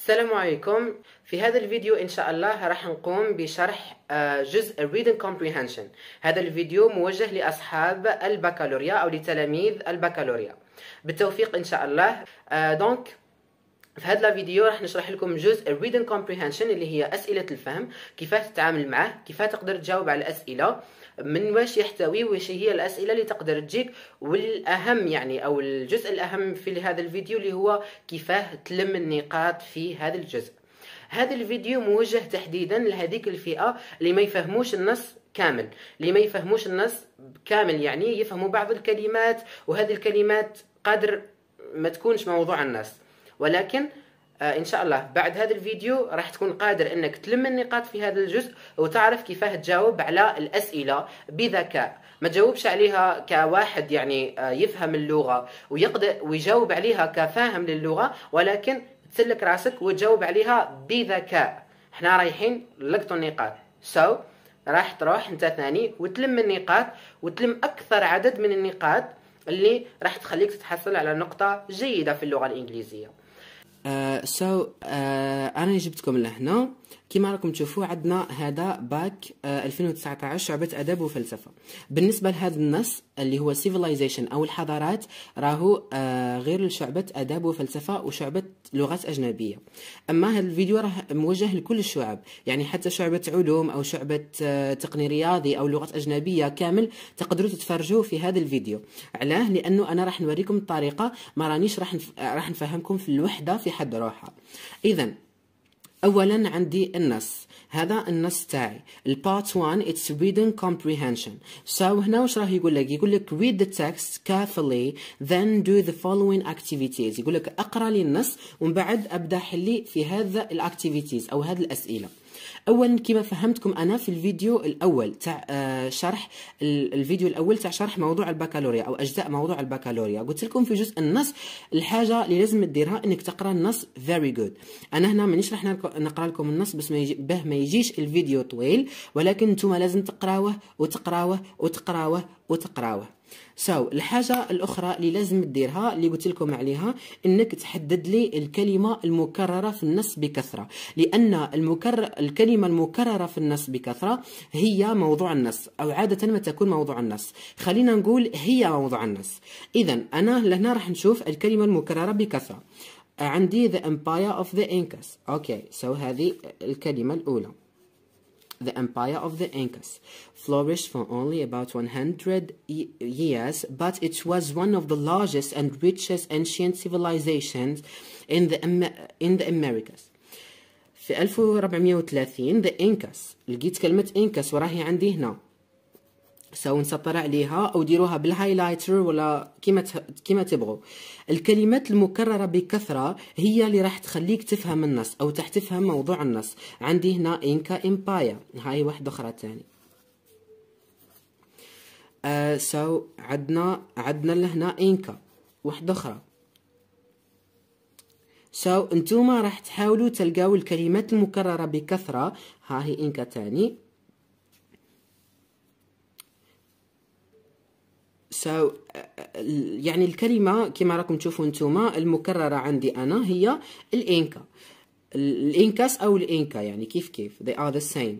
السلام عليكم في هذا الفيديو ان شاء الله راح نقوم بشرح آه، جزء Reading Comprehension هذا الفيديو موجه لاصحاب البكالوريا او لتلاميذ البكالوريا بالتوفيق ان شاء الله دونك آه، في هذا الفيديو راح نشرح لكم جزء Reading Comprehension اللي هي اسئله الفهم كيفاش تتعامل معاه كيفاش تقدر تجاوب على الاسئله من واش يحتوي واش هي الاسئله اللي تقدر تجيك والاهم يعني او الجزء الاهم في هذا الفيديو اللي هو كيفاه تلم النقاط في هذا الجزء هذا الفيديو موجه تحديدا لهذيك الفئه اللي ما يفهموش النص كامل اللي ما يفهموش النص كامل يعني يفهموا بعض الكلمات وهذه الكلمات قدر ما تكونش موضوع النص ولكن آه، ان شاء الله بعد هذا الفيديو راح تكون قادر انك تلم النقاط في هذا الجزء وتعرف كيفاه تجاوب على الاسئله بذكاء ما تجاوبش عليها كواحد يعني آه، يفهم اللغه ويقدر ويجاوب عليها كفاهم للغه ولكن تسلك راسك وتجاوب عليها بذكاء حنا رايحين لقطوا النقاط سو so, راح تروح انت ثاني وتلم النقاط وتلم اكثر عدد من النقاط اللي راح تخليك تتحصل على نقطه جيده في اللغه الانجليزيه سو آه، uh, so, uh, انا جبتكم لهنا كما راكم تشوفوا عندنا هذا باك 2019 شعبة اداب وفلسفه بالنسبه لهذا النص اللي هو سيفيلايزيشن او الحضارات راهو آه، غير لشعبة اداب وفلسفه وشعبة لغات اجنبيه اما هذا الفيديو راه موجه لكل الشعب يعني حتى شعبة علوم او شعبة آه، تقني رياضي او لغات اجنبيه كامل تقدروا تتفرجوا في هذا الفيديو علاه لانه انا راح نوريكم الطريقه ما رانيش راح راح نفهمكم في الوحده في حد روحها اذا اولا عندي النص هذا النص تاعي البارت 1 اتس reading comprehension سو so هنا واش راه يقول لك يقول لك read the text carefully then do the following activities يقول لك اقرا لي النص ومن بعد ابدا حلي في هذا الاكتيفيتيز او هذه الاسئله اولا كما فهمتكم انا في الفيديو الاول تاع آه، شرح الفيديو الاول تاع شرح موضوع البكالوريا او اجزاء موضوع البكالوريا قلت لكم في جزء النص الحاجه اللي لازم ديرها انك تقرا النص فيري جود انا هنا مانيش راح نقرا لكم النص بس ما يجي به ما يجيش الفيديو طويل ولكن نتوما لازم تقراوه وتقراوه وتقراوه وتقراوه so, الحاجه الاخرى اللي لازم ديرها اللي قلت لكم عليها انك تحدد لي الكلمه المكرره في النص بكثره لان المكرر الكلمه المكرره في النص بكثره هي موضوع النص او عاده ما تكون موضوع النص خلينا نقول هي موضوع النص اذا انا لهنا راح نشوف الكلمه المكرره بكثره عندي the empire of the incas اوكي okay. سو so هذه الكلمه الاولى the empire of the Incas flourished for only about 100 e years, but it was one of the largest and richest ancient civilizations in the, in the Americas. في 1430 the Incas لقيت كلمة Incas وراهي عندي هنا سواء نسطر عليها او ديروها بالهايلايتر ولا كيما كيما تبغوا الكلمات المكرره بكثره هي اللي راح تخليك تفهم النص او تح تفهم موضوع النص عندي هنا انكا امبايا هاي واحده اخرى ثاني آه سو عندنا عندنا لهنا انكا واحده اخرى سو انتوما راح تحاولوا تلقاو الكلمات المكرره بكثره ها هي انكا ثاني سو يعني الكلمه كما راكم تشوفوا نتوما المكرره عندي انا هي الانكا الانكاس او الانكا يعني كيف كيف they are the same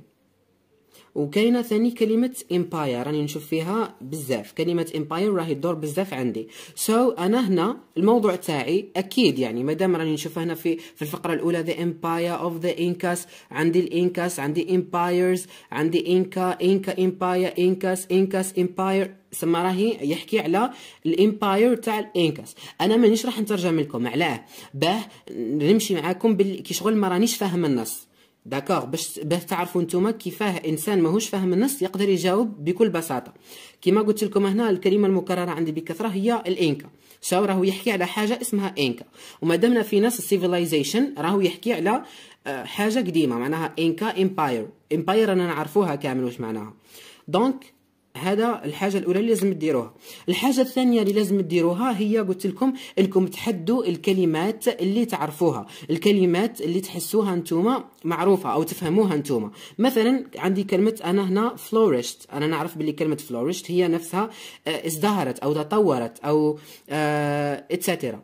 وكاينه ثاني كلمه امباير راني نشوف فيها بزاف كلمه امباير راهي تدور بزاف عندي سو so, انا هنا الموضوع تاعي اكيد يعني مادام راني نشوفها هنا في في الفقره الاولى ذا امباير اوف ذا انكاس عندي الانكاس عندي امبايرز عندي انكا انكا امباير انكاس انكاس امباير سما راهي يحكي على الامباير تاع الانكاس انا مانيش راح نترجم لكم علاه باه نمشي معاكم بال... كي شغل ما رانيش فاهم النص داكوغ باش باش تعرفوا نتوما كيفاه انسان ماهوش فاهم النص يقدر يجاوب بكل بساطه كيما قلت لكم هنا الكلمه المكرره عندي بكثره هي الانكا شاو راهو يحكي على حاجه اسمها انكا وما دمنا في نص السيفيلايزيشن راهو يحكي على آه، حاجه قديمه معناها انكا امباير امباير انا نعرفوها كامل واش معناها دونك هذا الحاجه الاولى اللي لازم ديروها الحاجه الثانيه اللي لازم ديروها هي قلت لكم انكم تحدوا الكلمات اللي تعرفوها الكلمات اللي تحسوها نتوما معروفه او تفهموها نتوما مثلا عندي كلمه انا هنا فلورشت انا نعرف باللي كلمه فلورشت هي نفسها آه، ازدهرت او تطورت او اتسيترا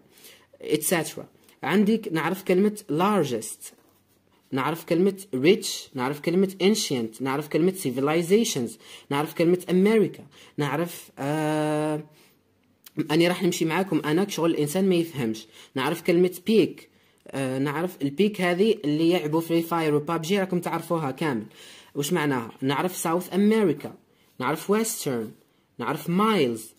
آه، اتسيترا عندك نعرف كلمه لارجست نعرف كلمة rich نعرف كلمة ancient نعرف كلمة civilizations نعرف كلمة America نعرف آه أني راح نمشي معاكم أنا شغل الإنسان ما يفهمش نعرف كلمة بيك آه نعرف البيك هذه اللي يلعبوا فري فاير وبابجي راكم تعرفوها كامل وش معناها نعرف ساوث أمريكا نعرف ويسترن نعرف مايلز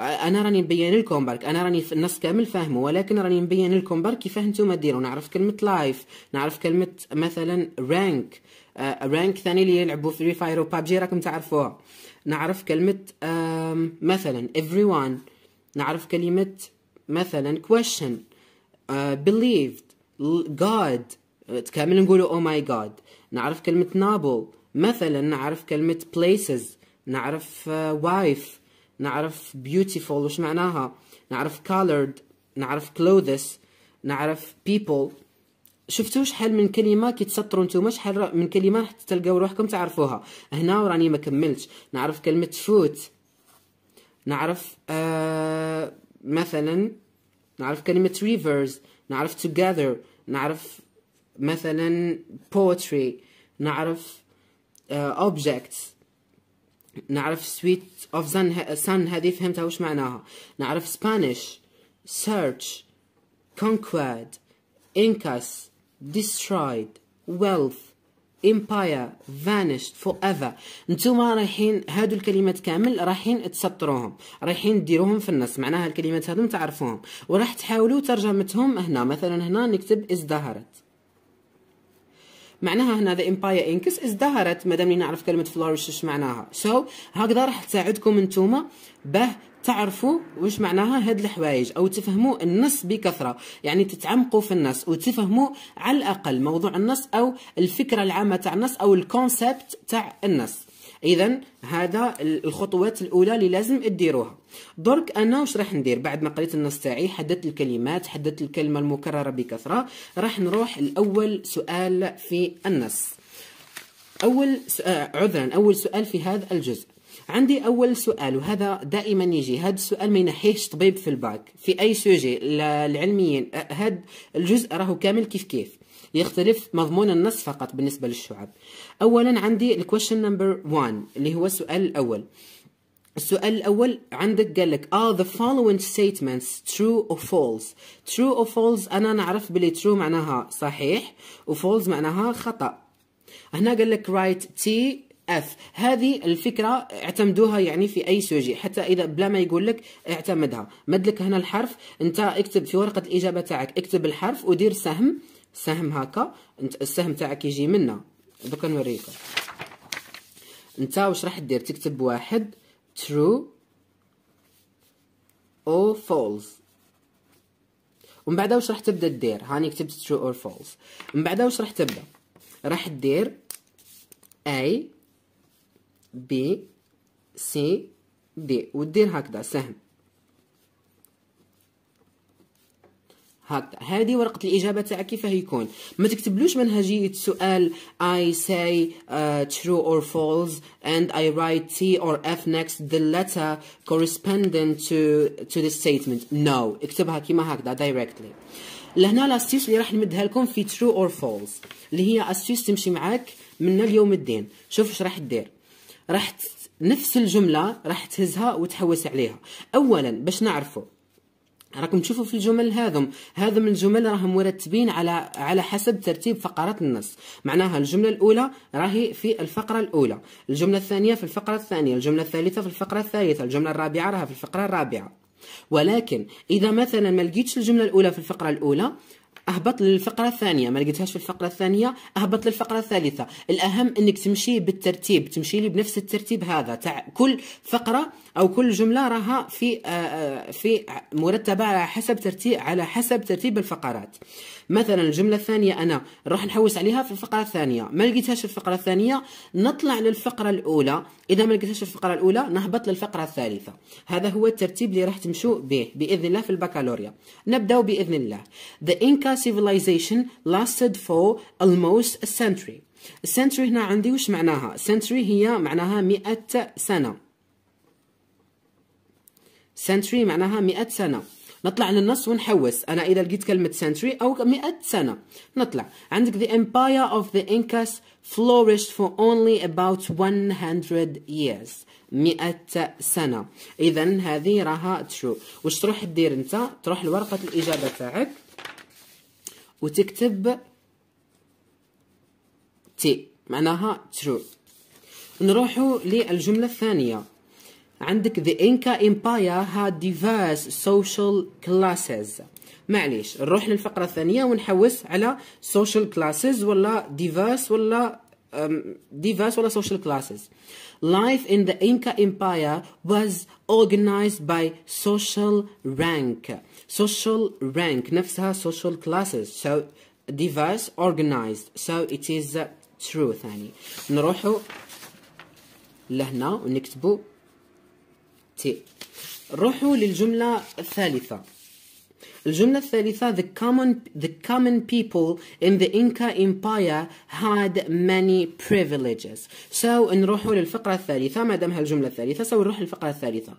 انا راني نبين لكم برك انا راني في النص كامل فاهمه ولكن راني نبين لكم برك كيفاه نتوما ديروا نعرف كلمه لايف نعرف كلمه مثلا رانك آه، رانك ثاني اللي يلعبوا فري فاير وبابجي راكم تعرفوها نعرف كلمه مثلا everyone نعرف كلمه مثلا question uh, believed God كامل نقولوا او ماي جاد نعرف كلمة نابل مثلا نعرف كلمة places نعرف uh, wife نعرف beautiful وش معناها نعرف colored نعرف clothes نعرف people شفتوا شحال من كلمه كي تسطروا نتوما شحال من كلمه حتى تلقاو روحكم تعرفوها هنا وراني ما كملتش نعرف كلمه فوت نعرف آه مثلا نعرف كلمه ريفرز نعرف together نعرف مثلا poetry نعرف آه objects نعرف سويت اوف سن هذه فهمتها وش معناها نعرف سبانيش كونكواد انكاس ديسترويد ويلث امباير empire فور ايفر نتوما رايحين هادو الكلمات كامل رايحين تسطروهم رايحين ديروهم في النص معناها الكلمات هادو تعرفوهم وراح تحاولوا ترجمتهم هنا مثلا هنا نكتب ازدهرت معناها هنا ذا امباير انكس ازدهرت مادام نعرف كلمه فلوريش ايش معناها سو so, هكذا راح تساعدكم نتوما باه تعرفوا واش معناها هاد الحوايج او تفهموا النص بكثره يعني تتعمقوا في النص وتفهموا على الاقل موضوع النص او الفكره العامه تاع النص او الكونسبت تاع النص اذا هذا الخطوات الاولى اللي لازم تديروها درك انا واش راح ندير بعد ما قريت النص تاعي حددت الكلمات حددت الكلمه المكرره بكثره راح نروح لاول سؤال في النص اول سؤال عذرا اول سؤال في هذا الجزء عندي اول سؤال وهذا دائما يجي هذا السؤال ما ينحيش طبيب في الباك في اي سوجي العلميين هذا الجزء راهو كامل كيف كيف يختلف مضمون النص فقط بالنسبة للشعب أولا عندي الكويشن نمبر 1 اللي هو السؤال الأول السؤال الأول عندك قال لك are the following statements true or false true or false أنا نعرف بلي true معناها صحيح و false معناها خطأ هنا قال لك write T F هذه الفكره اعتمدوها يعني في اي سوجي حتى اذا بلا ما يقول لك اعتمدها مد لك هنا الحرف انت اكتب في ورقه الاجابه تاعك اكتب الحرف ودير سهم سهم هكا السهم تاعك يجي منا دوكا نوريك انت واش راح دير تكتب واحد ترو او فولز ومن بعد واش راح تبدا دير هاني كتبت ترو او فولز من بعد واش راح تبدا راح دير اي بي سي دي ودير هكذا سهم هكذا هذه ورقه الاجابه تاعك كيف يكون ما تكتبلوش منهجيه سؤال I say uh, true or false and I write T or F next the letter corresponding to to the statement no اكتبها كيما هكذا directly لهنا لاستيس اللي راح نمدها لكم في true or false اللي هي استيس تمشي معاك من اليوم الدين شوف اش راح دير راح نفس الجمله راح تهزها وتحوس عليها اولا باش نعرفوا راكم تشوفوا في الجمل هذم هذم الجمل راهم مرتبين على على حسب ترتيب فقرات النص معناها الجملة الأولى راهي في الفقرة الأولى الجملة الثانية في الفقرة الثانية الجملة الثالثة في الفقرة الثالثة الجملة الرابعة راها في الفقرة الرابعة ولكن إذا مثلا ما لقيتش الجملة الأولى في الفقرة الأولى اهبط للفقره الثانيه ما لقيتهاش في الفقره الثانيه اهبط للفقره الثالثه الاهم انك تمشي بالترتيب تمشي لي بنفس الترتيب هذا تاع كل فقره او كل جمله راها في آه، آه، في مرتبه على حسب ترتيب على حسب ترتيب الفقرات مثلا الجمله الثانيه انا راح نحوس عليها في الفقره الثانيه ما لقيتهاش في الفقره الثانيه نطلع للفقره الاولى اذا ما لقيتهاش في الفقره الاولى نهبط للفقره الثالثه هذا هو الترتيب اللي راح تمشوا به باذن الله في البكالوريا نبداو باذن الله The Inca civilization lasted for almost a century السنتري هنا عندي وش معناها سنتري هي معناها مئة سنة سنتري معناها مئة سنة نطلع للنص ونحوس انا اذا لقيت كلمه سنتري او 100 سنه نطلع عندك the empire of the incas flourished for only about 100 years 100 سنه اذا هذه راها ترو واش تروح دير انت تروح لورقه الاجابه تاعك وتكتب تي معناها ترو نروحوا للجمله الثانيه عندك the Inca Empire had diverse social classes معليش نروح للفقرة الثانية ونحوس على social classes ولا diverse ولا um, diverse ولا social classes. Life in the Inca Empire was organized by social rank. Social rank نفسها social classes. So diverse organized. So it is true ثاني. نروحوا لهنا ونكتبوا تي نروحوا للجملة الثالثة الجملة الثالثة the common the common people in the Inca Empire had many privileges. So نروحوا للفقرة الثالثة ما دام هالجملة الثالثة سو نروح للفقرة الثالثة.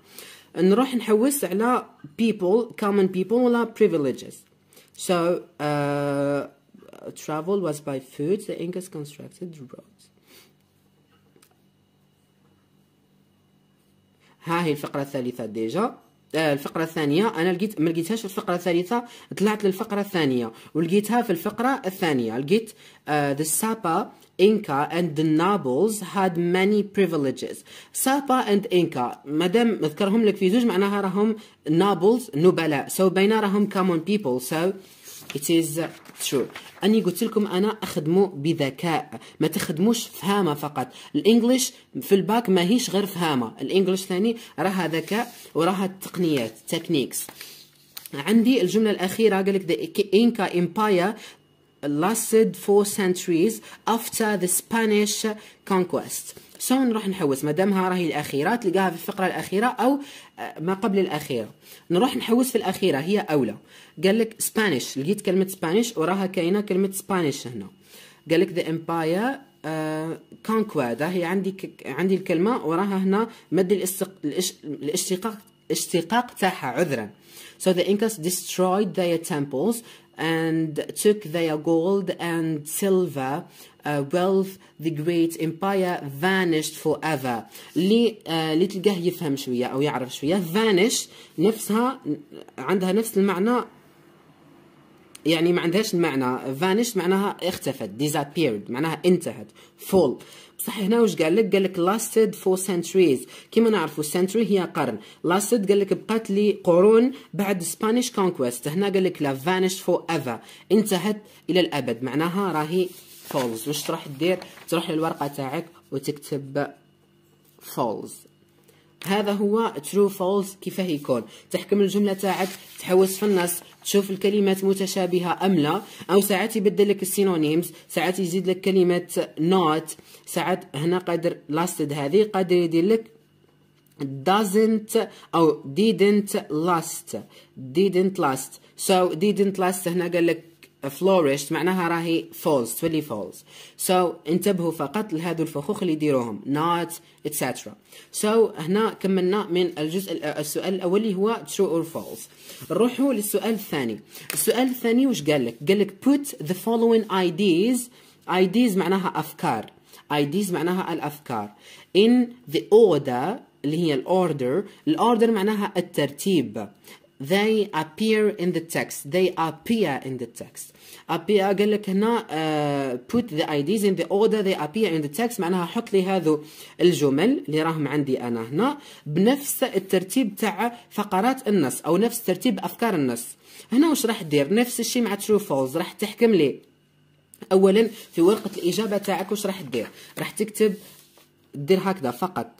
نروح نحوس على people common people ولا privileges. So uh, travel was by foods the Incas constructed roads. ها هي الفقره الثالثه ديجا آه، الفقره الثانيه انا لقيت ما لقيتهاش في الفقره الثالثه طلعت للفقره الثانيه ولقيتها في الفقره الثانيه لقيت ذا آه، سابا Inca and the nobles had many privileges. Sapa and Inca مادام ذكرهم لك في زوج معناها راهم nobles نبلاء. So بين راهم common people. So it is true اني قلت لكم انا اخدمو بذكاء ما تخدموش فهامه فقط الانجليش في الباك هيش غير فهامه الانجليش ثاني راها ذكاء وراها التقنيات تكنيكس عندي الجملة الأخيرة قالك the Inca Empire lasted four centuries after the Spanish conquest سو نروح نحوس مادامها راهي الأخيرة تلقاها في الفقرة الأخيرة أو آه، ما قبل الأخيرة نروح نحوس في الأخيرة هي أولى قال لك Spanish لقيت كلمة Spanish وراها كاينة كلمة Spanish هنا قال لك the empire آه، conquered هي عندي عندي الكلمة وراها هنا مد الاستق... الاشتقاق اشتقاق تاعها عذرا So the Incas destroyed their temples and took their gold and silver uh, wealth the great empire vanished forever لي uh, اللي تلقاه يفهم شويه او يعرف شويه vanish نفسها عندها نفس المعنى يعني ما عندهاش المعنى فانيش معناها اختفت disappeared معناها انتهت فول بصح هنا واش قال لك قال لك lasted for centuries كيما نعرفوا century هي قرن lasted قال لك بقات لي قرون بعد Spanish conquest هنا قال لك لا vanished forever انتهت الى الابد معناها راهي فولز واش تروح دير تروح للورقه تاعك وتكتب فولز هذا هو ترو فولز كيفاه يكون تحكم الجمله تاعك تحوس في النص تشوف الكلمات متشابهه ام لا او ساعات يبدل لك السينونيمز ساعات يزيد لك كلمه نوت ساعات هنا قادر لاستد هذه قادر يدير لك doesn't او didn't last didn't last so didn't last هنا قال لك flourished معناها راهي false تولي false so انتبهوا فقط لهذو الفخوخ اللي يديروهم not etc so هنا كملنا من الجزء السؤال الاول اللي هو true or false نروحوا للسؤال الثاني السؤال الثاني واش قال لك قال لك put the following ideas ideas معناها افكار ideas معناها الافكار in the order اللي هي الاوردر الاوردر معناها الترتيب they appear in the text they appear in the text appear قال لك هنا uh, put the ideas in the order they appear in the text معناها حط لي هذو الجمل اللي راهم عندي انا هنا بنفس الترتيب تاع فقرات النص او نفس ترتيب افكار النص هنا واش راح دير نفس الشيء مع ترو فولز راح تحكم لي اولا في ورقه الاجابه تاعك واش راح دير راح تكتب دير هكذا فقط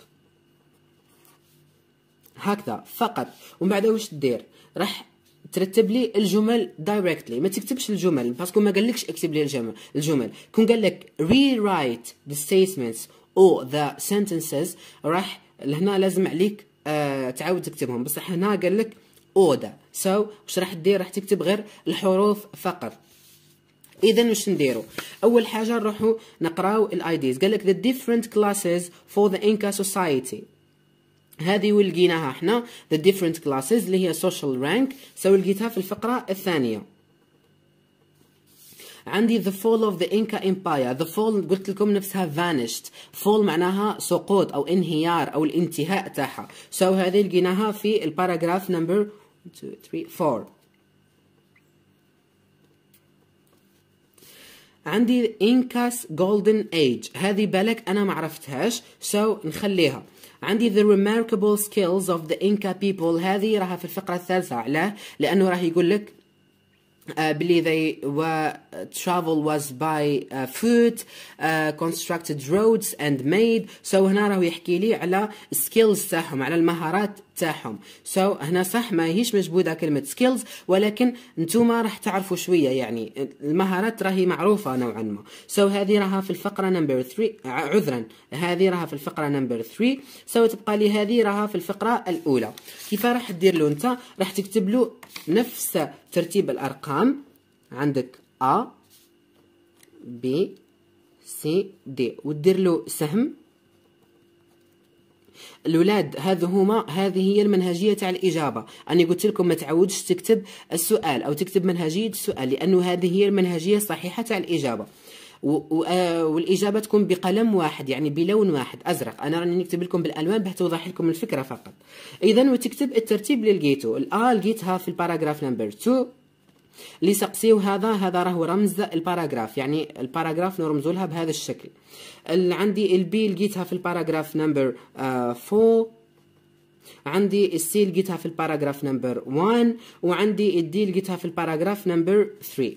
هكذا فقط ومن بعد واش دير راح ترتب لي الجمل دايركتلي ما تكتبش الجمل باسكو ما قالكش اكتب لي الجمل الجمل كون قال لك رايت ذا ستيتمنتس او ذا سنتنسز راح لهنا لازم عليك آه تعاود تكتبهم بصح هنا قال لك اودا سو so, واش راح دير راح تكتب غير الحروف فقط اذا واش نديرو اول حاجه نروحو نقراو الايديز قال لك the different classes for the Inca society هذه ولقيناها احنا the different classes اللي هي social rank سو لقيتها في الفقرة الثانية عندي the fall of the Inca Empire the fall قلت لكم نفسها vanished fall معناها سقوط أو انهيار أو الانتهاء تاعها so هذه لقيناها في الباراجراف number 2 3 4 عندي انكاس جولدن ايج هذه بالك انا ما عرفتهاش سو so, نخليها عندي the remarkable skills of the Inca people هذه راها في الفقرة الثالثة علاه لأنه راه يقول لك uh, بلي they were travel was by uh, foot uh, constructed roads and made so هنا راهو يحكي لي على skills تاعهم على المهارات تاعهم سو so, هنا صح ماهيش مجبوده كلمه سكيلز ولكن نتوما راح تعرفوا شويه يعني المهارات راهي معروفه نوعا ما سو so, هذه راها في الفقره نمبر 3 عذرا هذه راها في الفقره نمبر 3 سو so, تبقى لي هذه راها في الفقره الاولى كيف راح دير له انت راح تكتب له نفس ترتيب الارقام عندك ا بي سي دي ودير له سهم الاولاد هذو هما هذه هي المنهجيه تاع الاجابه انا قلت لكم ما تعودش تكتب السؤال او تكتب منهجيه السؤال لانه هذه هي المنهجيه الصحيحه تاع الاجابه آه، والاجابه تكون بقلم واحد يعني بلون واحد ازرق انا راني نكتب لكم بالالوان باش توضح لكم الفكره فقط اذا وتكتب الترتيب اللي لقيته الا لقيتها في الباراجراف نمبر 2 لي سقسيو هذا هذا راهو رمز الباراغراف يعني الباراغراف نرمزو لها بهذا الشكل اللي عندي البي لقيتها في الباراغراف نمبر 4 آه، عندي السي لقيتها في الباراغراف نمبر 1 وعندي الدي لقيتها في الباراغراف نمبر 3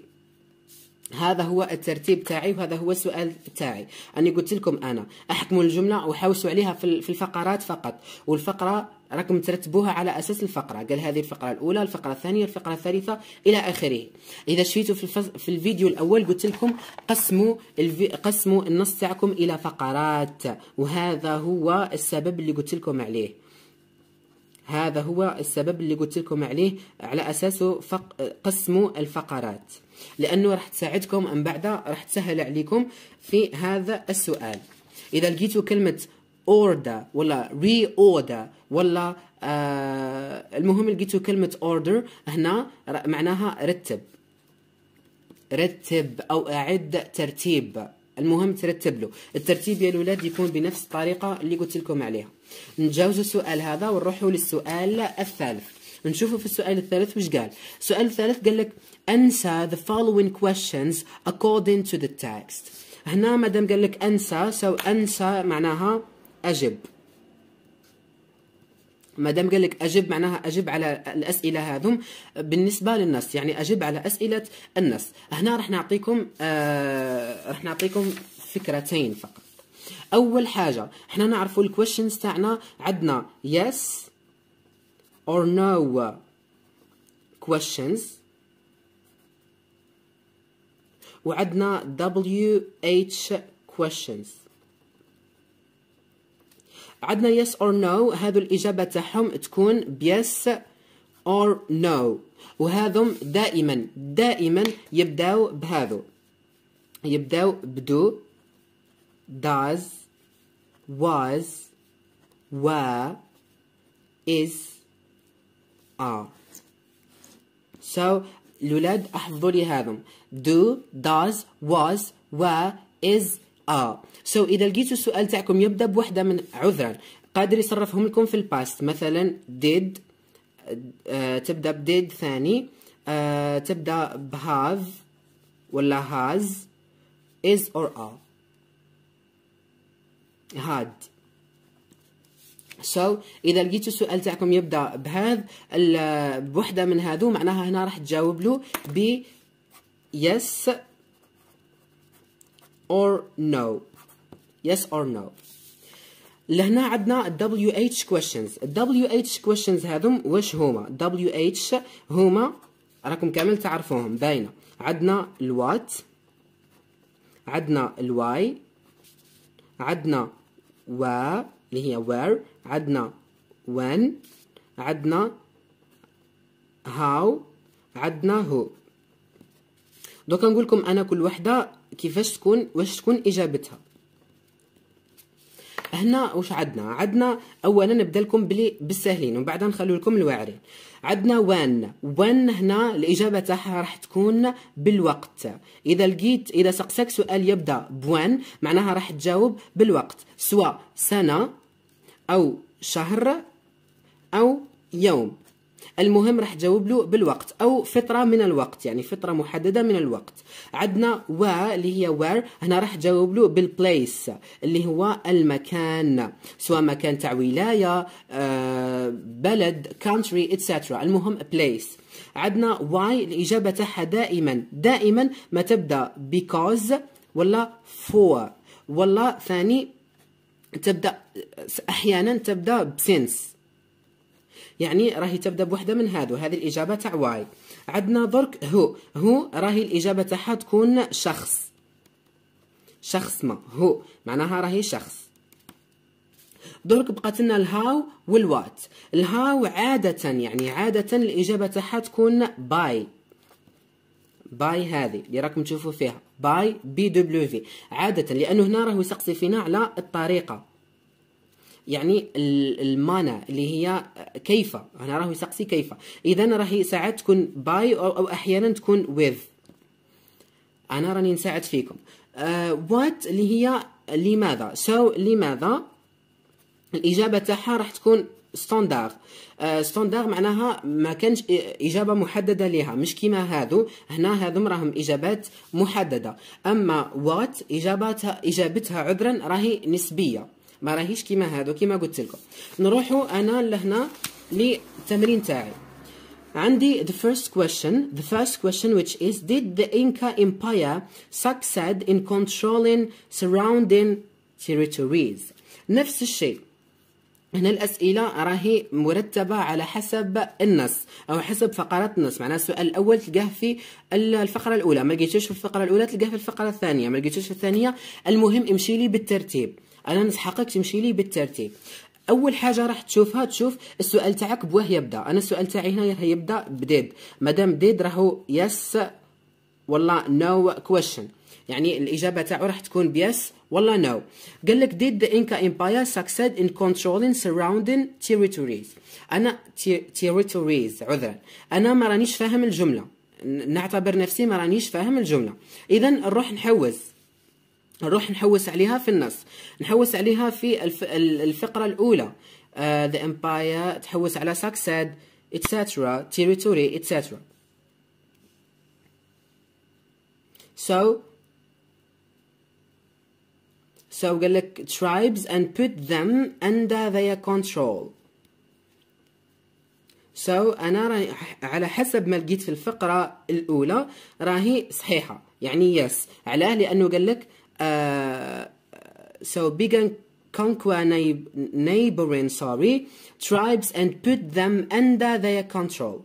هذا هو الترتيب تاعي وهذا هو السؤال تاعي أنا قلت لكم أنا أحكموا الجملة وحوسوا عليها في الفقرات فقط والفقرة راكم ترتبوها على أساس الفقرة قال هذه الفقرة الأولى الفقرة الثانية الفقرة الثالثة إلى آخره إذا شفيتوا في, الفز... في الفيديو الأول قلت لكم قسموا الفي... قسموا النص تاعكم إلى فقرات وهذا هو السبب اللي قلت لكم عليه هذا هو السبب اللي قلت لكم عليه على أساسه فق... قسموا الفقرات لانه راح تساعدكم من بعد راح تسهل عليكم في هذا السؤال اذا لقيتوا كلمه اوردر ولا ري اوردر ولا آه المهم لقيتوا كلمه اوردر هنا معناها رتب رتب او اعد ترتيب المهم ترتب له الترتيب يا الولاد يكون بنفس الطريقه اللي قلت لكم عليها نجاوزوا السؤال هذا ونروحوا للسؤال الثالث نشوفه في السؤال الثالث وش قال السؤال الثالث قال لك انسى the following questions according to the text هنا مدام قال لك انسى سو انسى معناها اجب ما دام قال لك اجب معناها اجب على الاسئله هذم بالنسبه للنص يعني اجب على اسئله النص هنا راح نعطيكم آه راح نعطيكم فكرتين فقط اول حاجه احنا نعرفوا الكويشنز تاعنا عندنا يس or no questions وعندنا WH questions عندنا yes or no هادو الإجابة تاعهم تكون yes or no وهذم دائما دائما يبداو بهذو يبداو بدو does was were is are آه. so الولاد احفظوا لي هذم do does was were is are آه. so اذا لقيتوا السؤال تاعكم يبدا بوحده من عذرا قادر يصرفهم لكم في الباست مثلا did آه تبدا بديد ثاني آه تبدا بهاف ولا has is or are had سو so, اذا لقيتوا السؤال تاعكم يبدا بهذا بوحده من هذو معناها هنا راح تجاوب له ب yes or no yes or no لهنا عندنا الدبليو اتش questions الدبليو اتش questions هذم واش هما دبليو اتش هما راكم كامل تعرفوهم باينه عندنا الوات عندنا الواي عندنا و اللي هي where عدنا when عدنا how عدنا who دوكا نقول لكم انا كل وحده كيفاش تكون واش تكون اجابتها هنا واش عندنا عندنا اولا نبدا لكم بلي بالساهلين ومن بعد نخلو لكم الواعرين عندنا وان وان هنا الاجابه تاعها راح تكون بالوقت اذا لقيت اذا سقساك سؤال يبدا بوان معناها راح تجاوب بالوقت سواء سنه أو شهر أو يوم المهم راح تجاوب له بالوقت او فتره من الوقت يعني فتره محدده من الوقت عندنا و اللي هي وير هنا راح تجاوب له بالبليس اللي هو المكان سواء مكان تاع ولايه آه، بلد كونتري اتسترا المهم بليس عندنا واي الاجابه تاعها دائما دائما ما تبدا because ولا for ولا ثاني تبدا احيانا تبدا بسينس يعني راهي تبدا بوحده من هادو هذه الاجابه تاع واي عندنا درك هو هو راهي الاجابه تاعها تكون شخص شخص ما هو معناها راهي شخص درك بقات لنا الهاو والوات الهاو عاده يعني عاده الاجابه تاعها تكون باي باي هذه اللي راكم تشوفوا فيها باي بي دبليو في عادة لأنه هنا راهو يسقسي فينا على الطريقة يعني المانا اللي هي كيف هنا راهو يسقسي كيف إذا راهي ساعات تكون باي أو, أحيانا تكون ويذ أنا راني نساعد فيكم وات آه، uh, اللي هي لماذا سو so, لماذا الإجابة تاعها راح تكون ستاندار آه، ستاندار معناها ما كانش اجابه محدده لها مش كيما هادو هنا هادو راهم اجابات محدده اما وات اجابتها اجابتها عذرا راهي نسبيه ما راهيش كيما هادو كيما قلت لكم نروحوا انا لهنا للتمرين تاعي عندي the first question the first question which is did the Inca empire succeed in controlling surrounding territories نفس الشيء هنا الأسئلة راهي مرتبة على حسب النص أو حسب فقرات النص معناها السؤال الأول تلقاه في الفقرة الأولى ما لقيتوش في الفقرة الأولى تلقاه في الفقرة الثانية ما لقيتوش في الثانية المهم امشي لي بالترتيب أنا نسحقك تمشي لي بالترتيب اول حاجه راح تشوفها تشوف السؤال تاعك بواه يبدا انا السؤال تاعي هنا راه يبدا بديد مادام ديد راهو يس والله نو no كويشن يعني الاجابه تاعه راح تكون بيس ولا نو قال لك did the Inca Empire succeed in controlling surrounding territories انا territories عذرا انا ما رانيش فاهم الجمله نعتبر نفسي ما رانيش فاهم الجمله اذا نروح نحوز نروح نحوس عليها في النص نحوس عليها في الف... الفقره الاولى uh, the empire تحوس على سكسيد اتسترا تيريتوري اتسترا so So قال لك tribes and put them under their control. So أنا راي على حسب ما لقيت في الفقرة الأولى راهي صحيحة يعني yes علاه لأنه قال لك uh, so began conquer neighboring sorry tribes and put them under their control.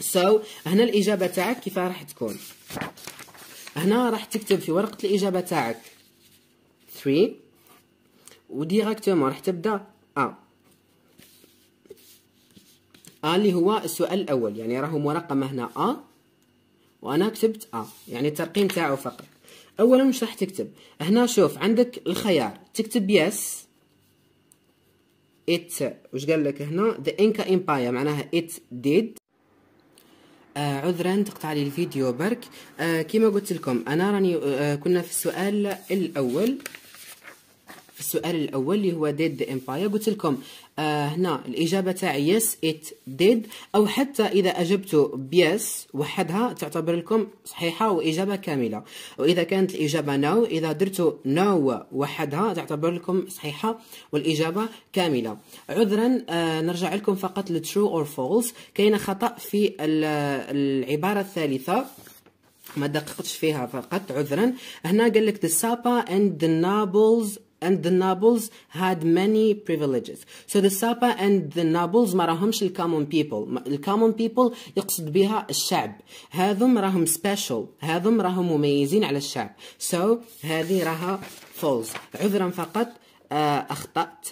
So هنا الإجابة تاعك كيف راح تكون؟ هنا راح تكتب في ورقة الإجابة تاعك 3 وديريكتومون راح تبدا ا ا اللي هو السؤال الاول يعني راهو مرقمه هنا ا وانا كتبت ا يعني الترقيم تاعو فقط اولا واش راح تكتب هنا شوف عندك الخيار تكتب يس ات واش قال لك هنا ذا انكا امباير معناها ات ديد آه عذرا تقطع لي الفيديو برك آه كيما قلت لكم انا راني آه كنا في السؤال الاول في السؤال الاول اللي هو ديد ذا امباير قلت لكم آه هنا الاجابه تاع يس ات ديد او حتى اذا اجبتوا بيس وحدها تعتبر لكم صحيحه واجابه كامله واذا كانت الاجابه نو no, اذا درتوا نو no وحدها تعتبر لكم صحيحه والاجابه كامله عذرا آه نرجع لكم فقط لترو اور فولس كاين خطا في العباره الثالثه ما دققتش فيها فقط عذرا هنا قال لك the sapa and the nobles and the nobles had many privileges so the Sapa and the nobles ما راهمش ال common people ال common people يقصد بها الشعب هذم راهم special هذم راهم مميزين على الشعب so هذه راها false عذرا فقط آه، أخطأت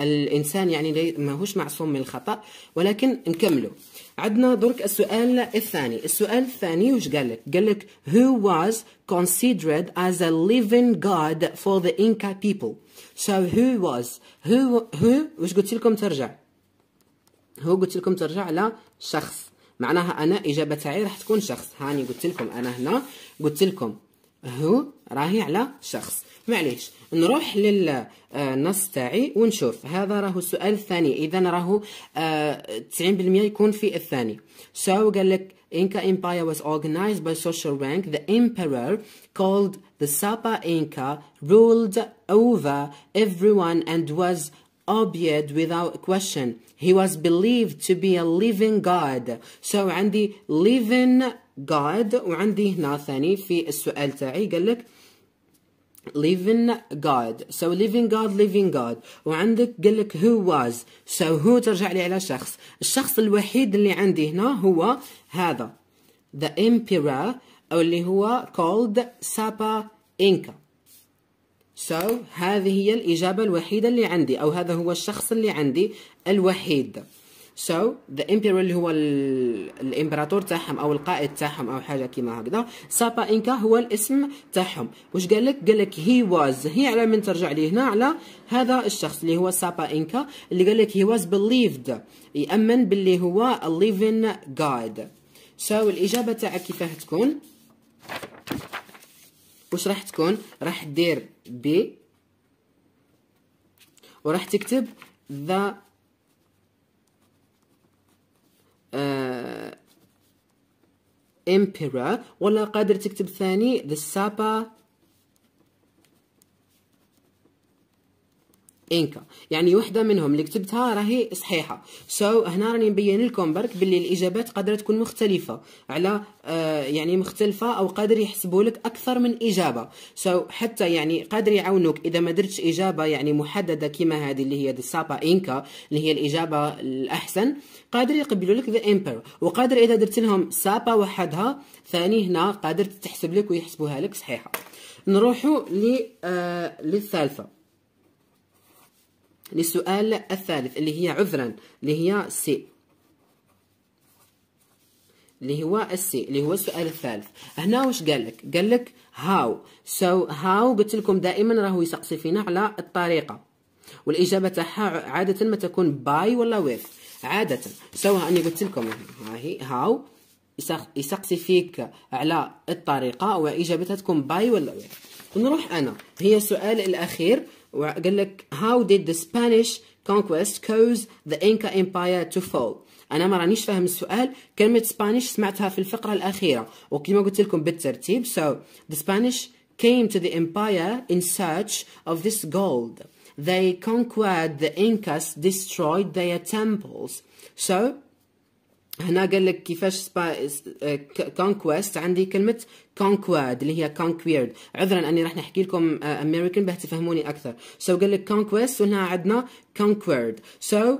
الإنسان يعني ماهوش معصوم من الخطأ ولكن نكملوا عندنا درك السؤال الثاني السؤال الثاني وش قال لك قال لك who was considered as a living god for the Inca people so who was who who وش قلت لكم ترجع هو قلت لكم ترجع لشخص معناها انا اجابه تاعي راح تكون شخص هاني قلت لكم انا هنا قلت لكم هو راهي على شخص معليش نروح للنص تاعي ونشوف هذا راهو السؤال الثاني اذا راهو 90% يكون في الثاني so قال لك Inca Empire was organized by social rank. The emperor called the Sapa Inca ruled over everyone and was obeyed without question. He was believed to be a living god. So عندي living God وعندي هنا ثاني في السؤال تاعي قال لك living God so living God living God وعندك قال لك who was so who ترجع لي على شخص الشخص الوحيد اللي عندي هنا هو هذا the emperor أو اللي هو called Sapa Inca so هذه هي الإجابة الوحيدة اللي عندي أو هذا هو الشخص اللي عندي الوحيد سو ذا emperor اللي هو الامبراطور تاعهم او القائد تاعهم او حاجه كيما هكذا سابا انكا هو الاسم تاعهم واش قال لك قال لك هي واز هي على من ترجع لي هنا على هذا الشخص اللي هو سابا انكا اللي قال لك هي واز بليفد يامن باللي هو ليفين جاد سو الاجابه تاعك كيفاه تكون واش راح تكون راح دير بي وراح تكتب ذا آه، امبيرا ولا قادر تكتب ثاني ذا سابا انكا يعني وحده منهم اللي كتبتها راهي صحيحه سو so, هنا راني نبين لكم برك باللي الاجابات قادره تكون مختلفه على آه يعني مختلفه او قادر يحسبوا لك اكثر من اجابه سو so, حتى يعني قادر يعاونوك اذا ما درتش اجابه يعني محدده كما هذه اللي هي السابا انكا اللي هي الاجابه الاحسن قادر يقبلوا لك ذا امبر وقادر اذا درت لهم سابا وحدها ثاني هنا قادر تحسب لك ويحسبوها لك صحيحه نروحوا آه للثالثه للسؤال الثالث اللي هي عذرا اللي هي سي اللي هو السي اللي هو السؤال الثالث هنا واش قال لك قال لك هاو سو هاو قلت لكم دائما راهو يسقسي فينا على الطريقه والاجابه تاعها عاده ما تكون باي ولا ويف عاده سو اني قلت لكم ها هي هاو يسقسي فيك على الطريقه واجابتها تكون باي ولا ويف نروح انا هي السؤال الاخير وقال لك how did the Spanish conquest cause the Inca empire to fall انا ما رانيش فاهم السؤال كلمه Spanish سمعتها في الفقره الاخيره وكما قلت لكم بالترتيب so the Spanish came to the empire in search of this gold they conquered the Incas destroyed their temples so هنا قال لك كيفاش آه، كونكويست عندي كلمه كونكواد اللي هي كونكويرد عذرا اني راح نحكي لكم امريكان باه تفهموني اكثر سو so قال لك كونكويست وهنا عندنا كونكويرد سو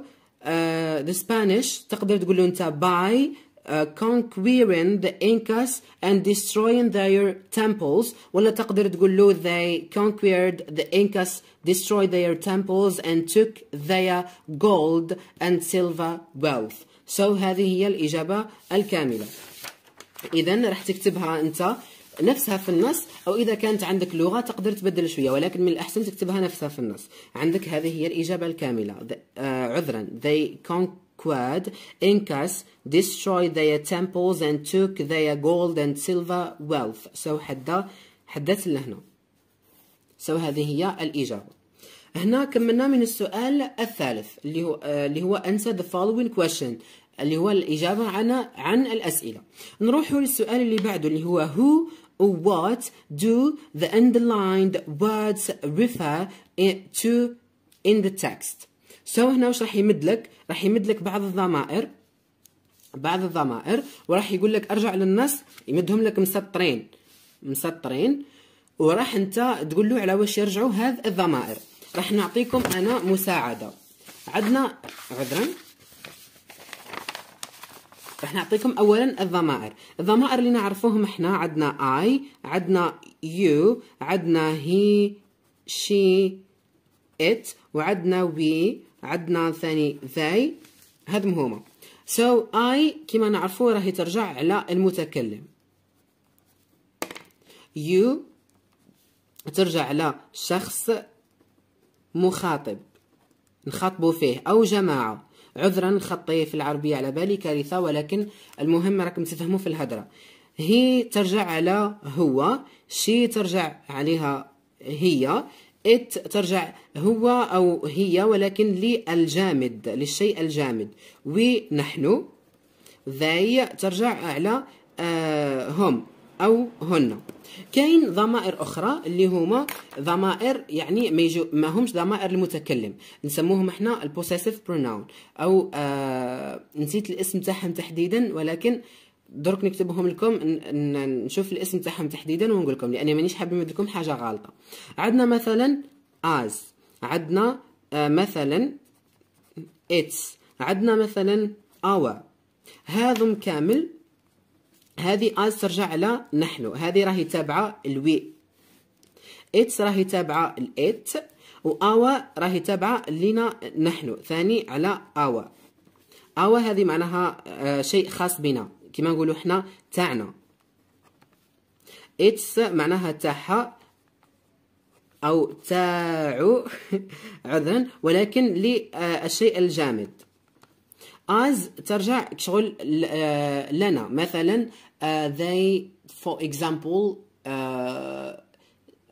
ذا سبانيش تقدر تقول له انت باي آه، Uh, conquering the Incas and destroying their temples ولا تقدر تقول له they conquered the Incas destroyed their temples and took their gold and silver wealth سو هذه هي الإجابة الكاملة إذا راح تكتبها أنت نفسها في النص او اذا كانت عندك لغه تقدر تبدل شويه ولكن من الاحسن تكتبها نفسها في النص عندك هذه هي الاجابه الكامله uh, عذرا they conquered incas destroyed their temples and took their gold and silver wealth so حدا حدت لهنا so هذه هي الاجابه هنا كملنا من السؤال الثالث اللي هو آه، اللي هو answer the following question اللي هو الإجابة عن عن الأسئلة نروح للسؤال اللي بعده اللي هو who or what do the underlined words refer to in the text so هنا واش راح يمد لك راح يمد لك بعض الضمائر بعض الضمائر وراح يقول لك ارجع للنص يمدهم لك مسطرين مسطرين وراح انت تقول له على واش يرجعوا هذ الضمائر راح نعطيكم انا مساعده عندنا عذرا راح نعطيكم اولا الضمائر الضمائر اللي نعرفوهم احنا عندنا اي عندنا يو عندنا هي شي ات وعندنا وي عندنا ثاني ذاي هذم هما سو so, اي كما نعرفوا راهي ترجع على المتكلم يو ترجع على شخص مخاطب نخطب فيه أو جماعة عذرا الخطية في العربية على بالي كارثة ولكن المهم راكم تفهموا في الهدرة هي ترجع على هو شي ترجع عليها هي ات ترجع هو أو هي ولكن للجامد للشيء الجامد ونحن ذي ترجع على آه، هم أو هن كاين ضمائر أخرى اللي هما ضمائر يعني ما, يجو ما همش ضمائر المتكلم نسموهم احنا البوسيسيف بروناون أو آه نسيت الاسم تاعهم تحديدا ولكن درك نكتبهم لكم نشوف الاسم تاعهم تحديدا ونقول لكم لاني مانيش حابه نمد لكم حاجه غالطة عندنا مثلا از عندنا آه مثلا اتس عندنا مثلا اور هذم كامل هذه اس ترجع على نحن هذه راهي تابعه الوي اتس راهي تابعه الات واوا راهي تابعه لنا نحن ثاني على اوا اوا هذه معناها آه، شيء خاص بنا كما نقولوا حنا تاعنا اتس معناها تاعها او تاعو عذرا ولكن للشيء آه، الجامد از ترجع شغل آه، لنا مثلا uh, they, for example, uh,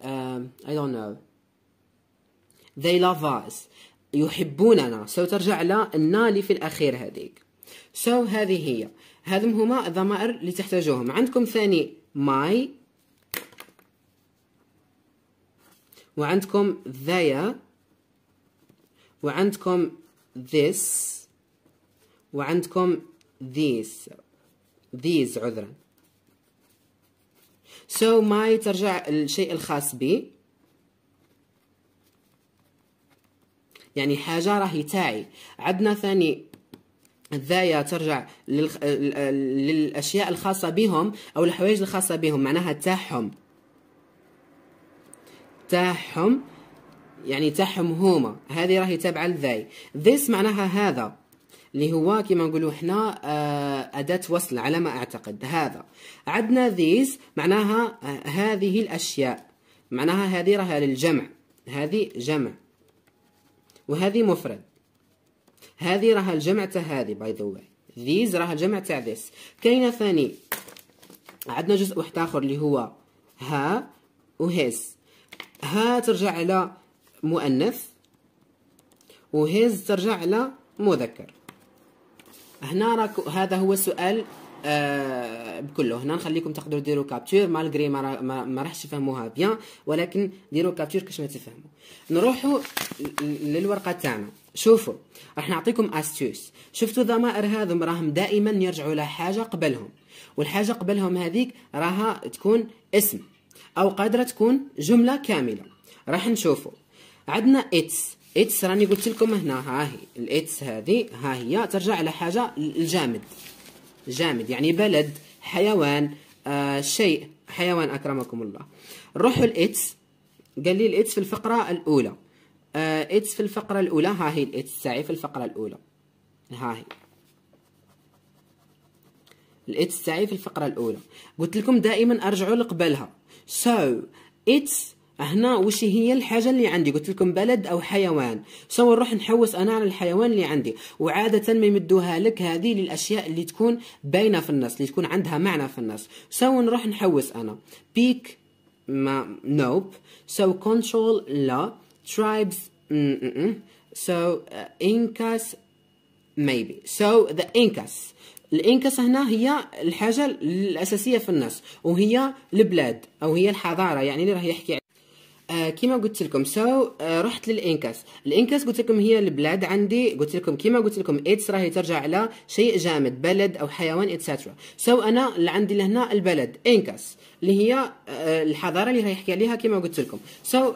uh, I don't know, they love us, يحبوننا سو so ترجع لنا اللي في الأخير هذيك so هذه هي هذم هما الضمائر اللي تحتاجوهم عندكم ثاني my وعندكم their وعندكم this وعندكم these these عذرا so my ترجع الشيء الخاص بي يعني حاجة راهي تاعي عندنا ثاني الذايا ترجع للخ... للأشياء الخاصة بهم أو الحوايج الخاصة بهم معناها تاعهم تاعهم يعني تاعهم هما هذه راهي تابعة لذاي this معناها هذا اللي هو كما نقولوا احنا آه، أداة وصل على ما أعتقد هذا عندنا ذيس معناها آه، هذه الأشياء معناها هذه راها للجمع هذه جمع وهذه مفرد هذه راها الجمع تاع هذه باي ذا واي ذيز راها الجمع تاع ذيس كاينه ثاني عندنا جزء واحد اخر اللي هو ها وهيز ها ترجع على مؤنث وهيز ترجع على مذكر هنا راكو هذا هو السؤال آه بكله هنا نخليكم تقدروا ديروا كابتور مالغري ما, ما, راحش تفهموها بيان ولكن ديروا كابتور كاش ما تفهموا نروحوا للورقه تاعنا شوفوا راح نعطيكم استيوس شفتوا ضمائر هذم راهم دائما يرجعوا لحاجه قبلهم والحاجه قبلهم هذيك راها تكون اسم او قادره تكون جمله كامله راح نشوفوا عندنا اتس اتس راني قلت لكم هنا ها هي الاتس هذه ها هي ترجع على حاجه الجامد جامد يعني بلد حيوان آه شيء حيوان اكرمكم الله نروحوا الاتس قال لي الاتس في الفقره الاولى اتس آه، في الفقره الاولى ها هي الاتس تاعي في الفقره الاولى ها هي الاتس تاعي في الفقره الاولى قلت لكم دائما ارجعوا لقبلها so اتس هنا واش هي الحاجه اللي عندي قلت لكم بلد او حيوان سو نروح نحوس انا على الحيوان اللي عندي وعاده ما يمدوها لك هذه للاشياء اللي تكون باينه في النص اللي تكون عندها معنى في النص سو نروح نحوس انا بيك ما نوب سو كنترول لا ترايبز سو انكاس ميبي سو ذا انكاس الانكاس هنا هي الحاجه الاساسيه في النص وهي البلاد او هي الحضاره يعني اللي راه يحكي آه كيما قلت لكم سو آه رحت للانكاس الانكاس قلت لكم هي البلاد عندي قلت لكم كيما قلت لكم ايتس راهي ترجع على شيء جامد بلد او حيوان اتسترا سو انا اللي عندي لهنا البلد انكاس اللي هي آه الحضاره اللي راهي يحكي عليها كيما قلت لكم سو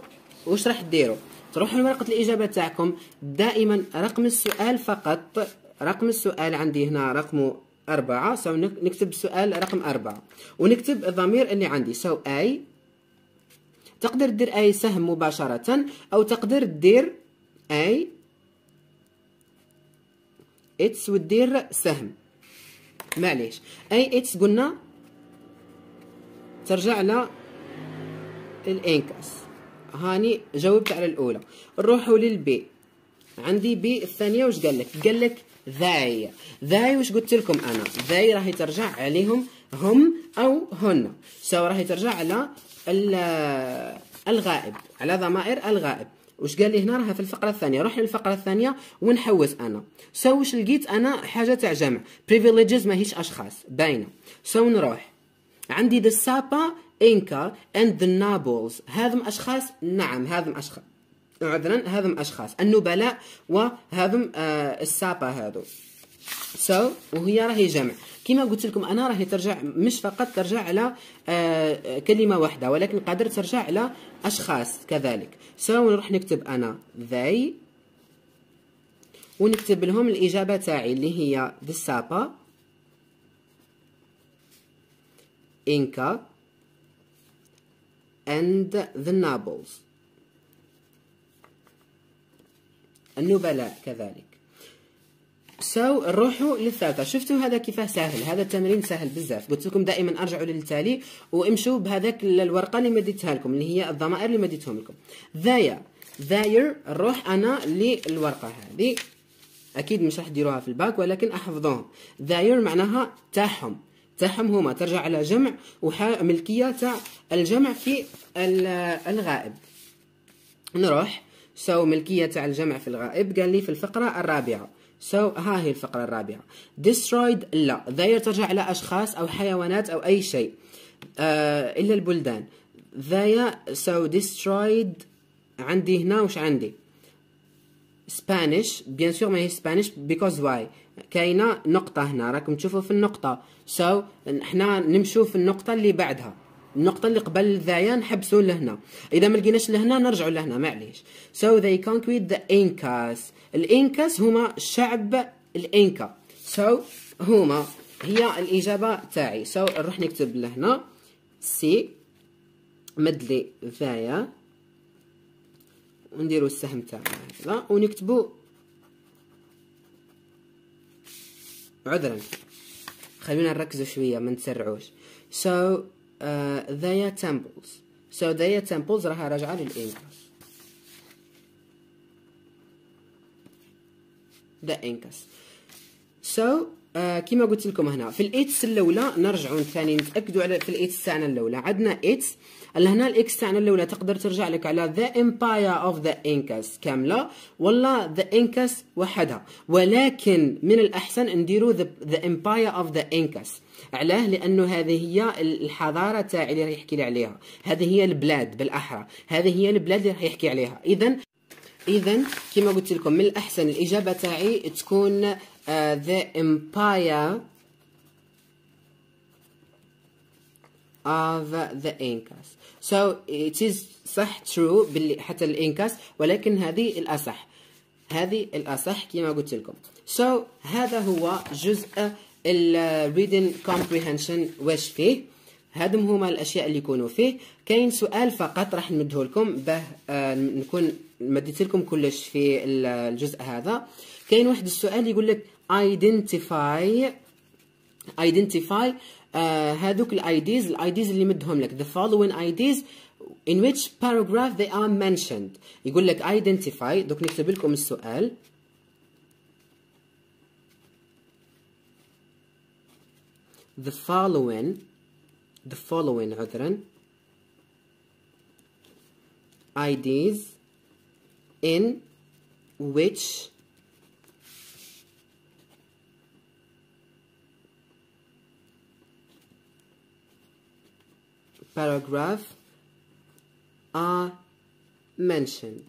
واش راح ديروا تروحوا لورقه الاجابه تاعكم دائما رقم السؤال فقط رقم السؤال عندي هنا رقمه أربعة سو نكتب السؤال رقم أربعة ونكتب الضمير اللي عندي سو أي تقدر دير اي سهم مباشرة او تقدر دير اي اتس ودير سهم معليش اي اتس قلنا ترجع ل الانكاس هاني جاوبت على الاولى نروحوا للبي عندي بي الثانيه واش قال لك قال لك ذاي ذاي واش قلت لكم انا ذاي راهي ترجع عليهم هم او هن سواء راهي ترجع على الغائب على ضمائر الغائب واش قال لي هنا راها في الفقره الثانيه روح للفقره الثانيه ونحوس انا سو واش لقيت انا حاجه تاع جمع privileges ماهيش اشخاص باينه سو نروح عندي the sapa inca and the nobles هذم اشخاص نعم هذم اشخاص عذرا هذم اشخاص النبلاء وهذم آه السابا هذو سو so, وهي راهي جمع كما قلت لكم انا راهي ترجع مش فقط ترجع على آه، كلمه واحده ولكن قادر ترجع على اشخاص كذلك سواء نروح نكتب انا ذي ونكتب لهم الاجابه تاعي اللي هي دسابا انكا اند ذا نابلز النبلاء كذلك سو نروحوا للثالثه شفتوا هذا كيفاه سهل هذا التمرين سهل بزاف قلت لكم دائما ارجعوا للتالي وامشوا بهذاك الورقه اللي مديتها لكم اللي هي الضمائر اللي مديتهم لكم ذايا ذاير نروح انا للورقه هذه اكيد مش راح ديروها في الباك ولكن احفظوهم ذاير معناها تاعهم تاعهم هما ترجع على جمع وملكيه تاع الجمع في الغائب نروح سو ملكيه تاع الجمع في الغائب قال لي في الفقره الرابعه So ها هي الفقرة الرابعة destroyed لا ذا ترجع إلى أشخاص أو حيوانات أو أي شيء uh, إلا البلدان ذايا so destroyed عندي هنا وش عندي Spanish بيان سور ماهي Spanish because why كاينة نقطة هنا راكم تشوفوا في النقطة so حنا نمشوا في النقطة اللي بعدها النقطه اللي قبل ذايا نحبسوا لهنا اذا ما لقيناش لهنا نرجعوا لهنا معليش so they conquered the incas الانكاس هما شعب الانكا so هما هي الاجابه تاعي so نروح نكتب لهنا سي مدلي ذايا ونديروا السهم تاعنا هكذا ونكتبوا عذرا خلينا نركزوا شويه ما نتسرعوش so آه، their temples so their temples راح راجعة للإنكاس the Incas so آه كما قلت لكم هنا في الايتس الاولى نرجعوا ثاني نتاكدوا على في الايتس تاعنا الاولى عندنا ايتس هنا الاكس تاعنا الاولى تقدر ترجع لك على ذا امباير اوف ذا انكاس كامله ولا ذا انكاس وحدها ولكن من الاحسن نديروا ذا امباير اوف ذا انكاس علاه لانه هذه هي الحضاره تاعي اللي راح يحكي لي عليها هذه هي البلاد بالاحرى هذه هي البلاد اللي راح يحكي عليها اذا اذا كما قلت لكم من الاحسن الاجابه تاعي تكون ذا آه، امباير of the Incas. So it is صح true باللي حتى الإنكاس ولكن هذه الأصح هذه الأصح كما قلت لكم. So هذا هو جزء الريدن كومبريهنشن واش فيه هادم هما الاشياء اللي يكونوا فيه كاين سؤال فقط راح نمده لكم باه نكون مديت لكم كلش في الجزء هذا كاين واحد السؤال يقول لك identify identify آه هذوك الايديز ديز اللي مدهم لك the following IDs in which paragraph they are mentioned يقول لك identify دوك نكتب لكم السؤال the following the following عذرا IDs in which paragraph are mentioned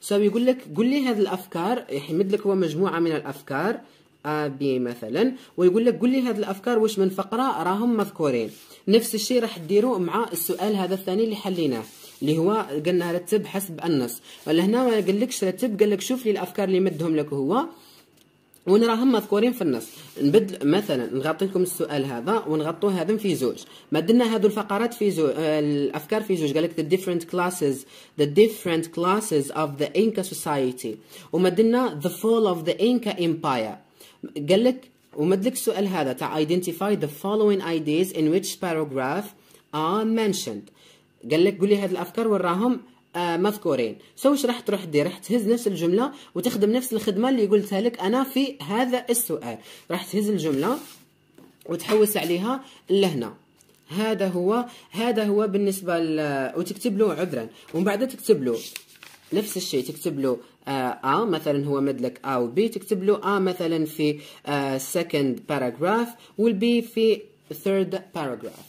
سو so يقول لك قل لي هذه الافكار يحمد لك هو مجموعه من الافكار A B مثلا ويقول لك قول لي هذه الافكار واش من فقره راهم مذكورين نفس الشيء راح ديروا مع السؤال هذا الثاني اللي حليناه اللي هو قلنا رتب حسب النص ولا هنا ما قالكش رتب قال لك شوف لي الافكار اللي مدهم لك هو ونراهم مذكورين في النص نبدل مثلا نغطي لكم السؤال هذا ونغطوا هذا في زوج ما درنا هذو الفقرات في زوج آه، الافكار في زوج قال لك the different classes the different classes of the Inca society وما درنا the fall of the Inca empire قال لك ومد لك السؤال هذا تاع identify the following ideas in which paragraph are mentioned قال لك قولي هذه الافكار وراهم آه مذكورين سو واش راح تروح دير راح تهز نفس الجمله وتخدم نفس الخدمه اللي قلتها لك انا في هذا السؤال راح تهز الجمله وتحوس عليها لهنا هذا هو هذا هو بالنسبه وتكتب له عذرا ومن بعد تكتب له نفس الشيء تكتب له آه ا آه، مثلا هو مدلك ا وبي تكتب له ا مثلا في آه، second paragraph والبي في third paragraph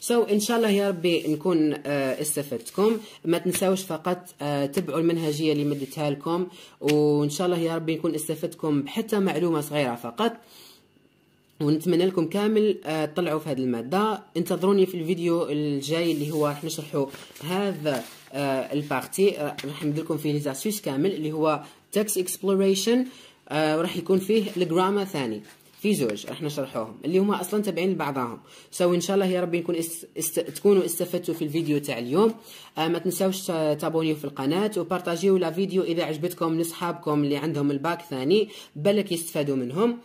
سو so, ان شاء الله يا ربي نكون آه، استفدتكم ما تنساوش فقط تبعوا المنهجيه اللي مدتها لكم وان شاء الله يا ربي نكون استفدتكم بحتى معلومه صغيره فقط ونتمنى لكم كامل تطلعوا في هذه الماده انتظروني في الفيديو الجاي اللي هو راح نشرحه هذا آه، البارتي آه، راح ندير لكم فيه لي كامل اللي هو تكست اكسبلوريشن آه، وراح يكون فيه الجراما ثاني في زوج راح نشرحوهم اللي هما اصلا تابعين لبعضهم سو ان شاء الله يا ربي نكون است... است... تكونوا استفدتوا في الفيديو تاع اليوم آه ما تنساوش تابونيو في القناه وبارطاجيو لا فيديو اذا عجبتكم لصحابكم اللي عندهم الباك ثاني بلك يستفادوا منهم